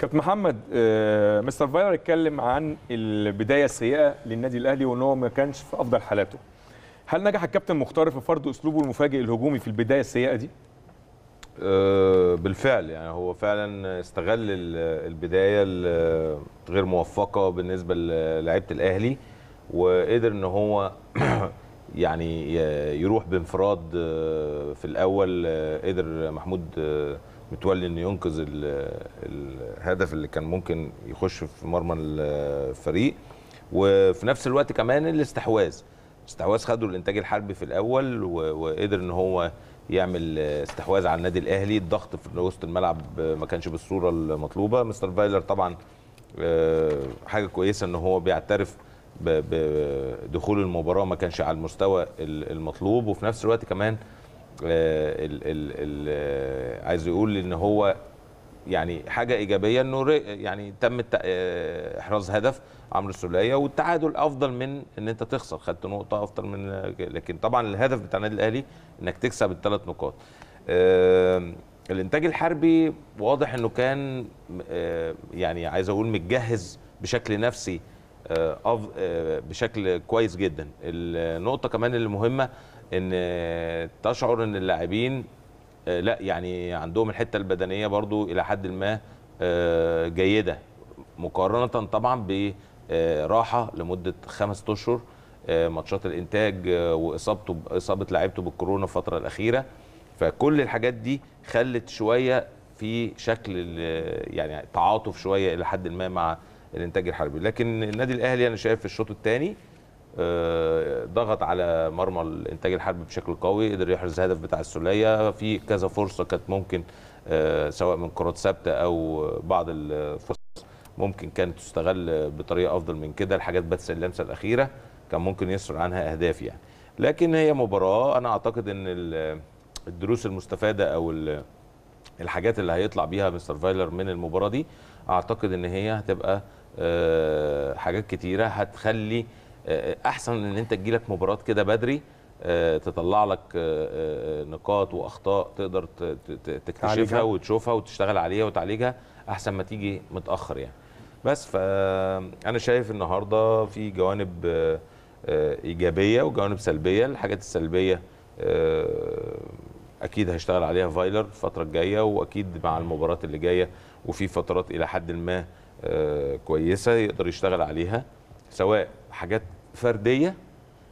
كابتن محمد آه، مستر فايلر اتكلم عن البدايه السيئه للنادي الاهلي وان هو ما كانش في افضل حالاته هل نجح الكابتن مختار في فرض اسلوبه المفاجئ الهجومي في البدايه السيئه دي آه، بالفعل يعني هو فعلا استغل البدايه الغير موفقه بالنسبه للاعيبه الاهلي وقدر ان هو يعني يروح بانفراد آه، في الاول قدر محمود متولي انه ينقذ الهدف اللي كان ممكن يخش في مرمى الفريق وفي نفس الوقت كمان الاستحواذ استحواذ خده الانتاج الحربي في الاول وقدر ان هو يعمل استحواذ على النادي الاهلي الضغط في وسط الملعب ما كانش بالصوره المطلوبه مستر فايلر طبعا آه، حاجه كويسه ان هو بيعترف بدخول المباراه ما كانش على المستوى المطلوب وفي نفس الوقت كمان آه، ال ال ال آه، عايز يقول ان هو يعني حاجه ايجابيه انه يعني تم آه، احراز هدف عمرو السوليه والتعادل افضل من ان انت تخسر خدت نقطه افضل من لكن طبعا الهدف بتاع النادي الاهلي انك تكسب الثلاث نقاط الانتاج الحربي واضح انه كان يعني عايز اقول متجهز بشكل نفسي بشكل كويس جدا النقطه كمان اللي مهمه ان تشعر ان اللاعبين آه، لا يعني عندهم الحته البدنيه برضو الى حد ما آه، جيده مقارنه طبعا براحه لمده خمس اشهر آه، ماتشات الانتاج واصابته اصابه لعيبته بالكورونا الفتره الاخيره فكل الحاجات دي خلت شويه في شكل يعني تعاطف شويه الى حد ما مع الانتاج الحربي لكن النادي الاهلي انا شايف في الشوط الثاني آه، ضغط على مرمى الانتاج الحربي بشكل قوي قدر يحرز هدف بتاع السوليه في كذا فرصه كانت ممكن آه، سواء من كرات ثابته او بعض الفرص ممكن كانت تستغل بطريقه افضل من كده الحاجات بس اللمسه الاخيره كان ممكن يصدر عنها اهداف يعني لكن هي مباراه انا اعتقد ان الدروس المستفاده او الحاجات اللي هيطلع بيها مستر فايلر من المباراه دي اعتقد ان هي هتبقى آه، حاجات كتيره هتخلي آه، احسن ان انت تجيلك مباراه كده بدري آه، تطلع لك آه، نقاط واخطاء تقدر تكتشفها وتشوفها وتشتغل عليها وتعالجها احسن ما تيجي متاخر يعني بس فانا شايف النهارده في جوانب ايجابيه وجوانب سلبيه الحاجات السلبيه اكيد هيشتغل عليها فايلر الفتره الجايه واكيد مع المباراه اللي جايه وفي فترات الى حد ما كويسه يقدر يشتغل عليها سواء حاجات فرديه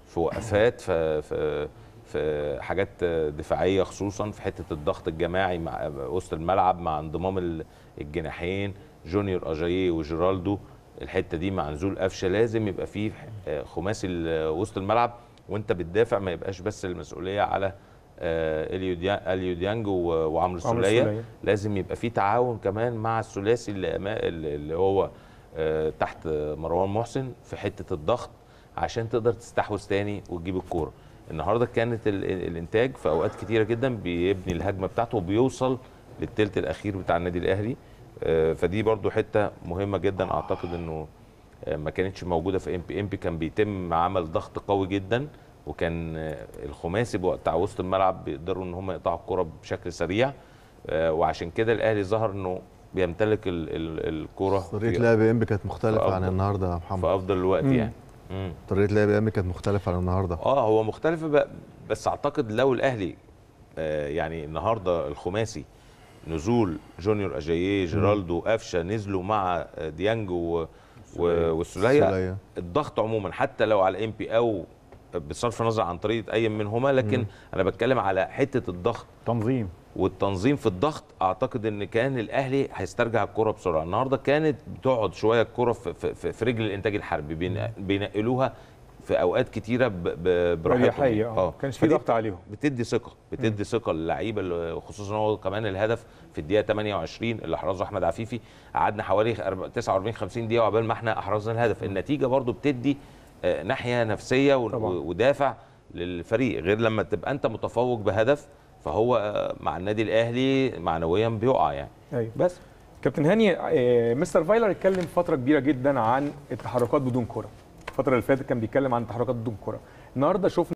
في وقفات في في في حاجات دفاعيه خصوصا في حته الضغط الجماعي مع وسط الملعب مع انضمام الجناحين جونيور اجاي وجيرالدو الحته دي مع نزول قفشه لازم يبقى فيه خماسي وسط الملعب وانت بتدافع ما يبقاش بس المسؤوليه على آه، اليو ديانج وعمرو السوليه لازم يبقى في تعاون كمان مع الثلاثي اللي هو آه، تحت مروان محسن في حته الضغط عشان تقدر تستحوذ تاني وتجيب الكوره النهارده كانت الانتاج في اوقات كتيره جدا بيبني الهجمه بتاعته وبيوصل للثلث الاخير بتاع النادي الاهلي آه، فدي برضو حته مهمه جدا اعتقد انه آه، ما كانتش موجوده في ام بي ام بي كان بيتم عمل ضغط قوي جدا وكان آه، الخماسي بتاع وسط الملعب بيقدروا ان هم يقطعوا الكوره بشكل سريع وعشان كده الاهلي ظهر انه بيمتلك الكوره طريقه لعب ام بي كانت مختلفه عن النهارده يا محمد في افضل الوقت يعني طريقه لعب الاهلي كانت مختلفه عن النهارده اه هو مختلف بس اعتقد لو الاهلي آه يعني النهارده الخماسي نزول جونيور اجاييه جيرالدو قفشه نزلوا مع ديانج والسوليه الضغط عموما حتى لو على الام بي او بصرف النظر عن طريقه اي منهما لكن مم. انا بتكلم على حته الضغط تنظيم والتنظيم في الضغط اعتقد ان كان الاهلي هيسترجع الكره بسرعه النهارده كانت بتقعد شويه الكره في, في, في رجل الانتاج الحربي بينقلوها في اوقات كتيره براحتهم آه. اه كانش في ضغط عليهم بتدي ثقه بتدي ثقه للعيبه خصوصا هو كمان الهدف في الدقيقه 28 اللي احرزه احمد عفيفي قعدنا حوالي 49 50 دقيقه قبل ما احنا احرزنا الهدف النتيجه برده بتدي آه، ناحيه نفسيه ودافع للفريق غير لما تبقى انت متفوق بهدف فهو آه، مع النادي الاهلي معنويا بيقع يعني أيوه. بس كابتن هاني آه، مستر فايلر اتكلم فتره كبيره جدا عن التحركات بدون كره الفتره اللي فاتت كان بيتكلم عن التحركات بدون كره النهارده شفنا